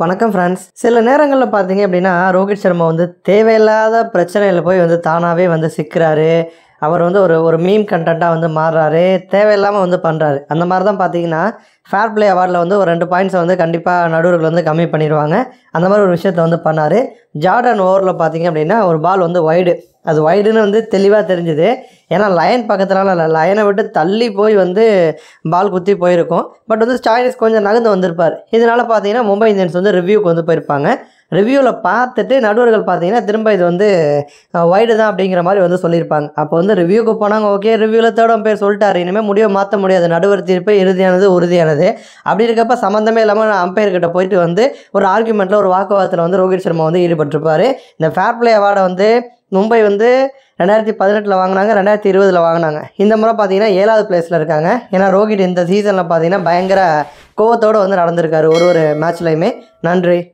வணக்கம் ஃப்ரெண்ட்ஸ் சில நேரங்களில் பார்த்தீங்க அப்படின்னா ரோஹித் சர்மா வந்து தேவையில்லாத பிரச்சனையில் போய் வந்து தானாகவே வந்து சிக்கிறாரு அவர் வந்து ஒரு ஒரு மீம் கண்டென்ட்டாக வந்து மாறுறாரு தேவையில்லாமல் வந்து பண்ணுறாரு அந்த மாதிரி தான் பார்த்தீங்கன்னா ஃபேர் பிளே அவார்டில் வந்து ஒரு ரெண்டு பாயிண்ட்ஸை வந்து கண்டிப்பாக நடுவர்கள் வந்து கம்மி பண்ணிடுவாங்க அந்த மாதிரி ஒரு விஷயத்த வந்து பண்ணார் ஜார்டன் ஓவரில் பார்த்தீங்க அப்படின்னா ஒரு பால் வந்து ஒய்டு அது ஒய்டுன்னு வந்து தெளிவாக தெரிஞ்சுது ஏன்னா லயன் பக்கத்துலலாம் இல்லை லயனை விட்டு தள்ளி போய் வந்து பால் குத்தி போயிருக்கும் பட் வந்து ஸ்டாயினிஸ் கொஞ்சம் நகர்ந்து வந்திருப்பார் இதனால் பார்த்தீங்கன்னா மும்பை இந்தியன்ஸ் வந்து ரிவ்யூக்கு வந்து போயிருப்பாங்க ரிவ்யூவில் பார்த்துட்டு நடுவர்கள் பார்த்தீங்கன்னா திரும்ப இது வந்து ஒய்டு தான் அப்படிங்கிற மாதிரி வந்து சொல்லியிருப்பாங்க அப்போ வந்து ரிவ்யூக்கு போனாங்க ஓகே ரிவ்யூவில் தேர்ட் பேர் சொல்லிட்டாரு இனிமேல் முடிவை மாற்ற முடியாது நடுவர் தீர்ப்பு இறுதியானது உறுதியானது கிடையாது அப்படி இருக்கப்ப சம்மந்தமே இல்லாமல் அம்பையர்கிட்ட போயிட்டு வந்து ஒரு ஆர்குமெண்ட்டில் ஒரு வாக்குவாதத்தில் வந்து ரோஹித் சர்மா வந்து ஈடுபட்டிருப்பார் இந்த ஃபேர் பிளே அவார்டை வந்து மும்பை வந்து ரெண்டாயிரத்தி பதினெட்டில் வாங்கினாங்க ரெண்டாயிரத்தி இருபதில் வாங்கினாங்க இந்த முறை பார்த்தீங்கன்னா ஏழாவது பிளேஸில் இருக்காங்க ஏன்னா ரோஹித் இந்த சீசனில் பார்த்தீங்கன்னா பயங்கர கோவத்தோடு வந்து நடந்திருக்காரு ஒரு ஒரு மேட்ச்லையுமே நன்றி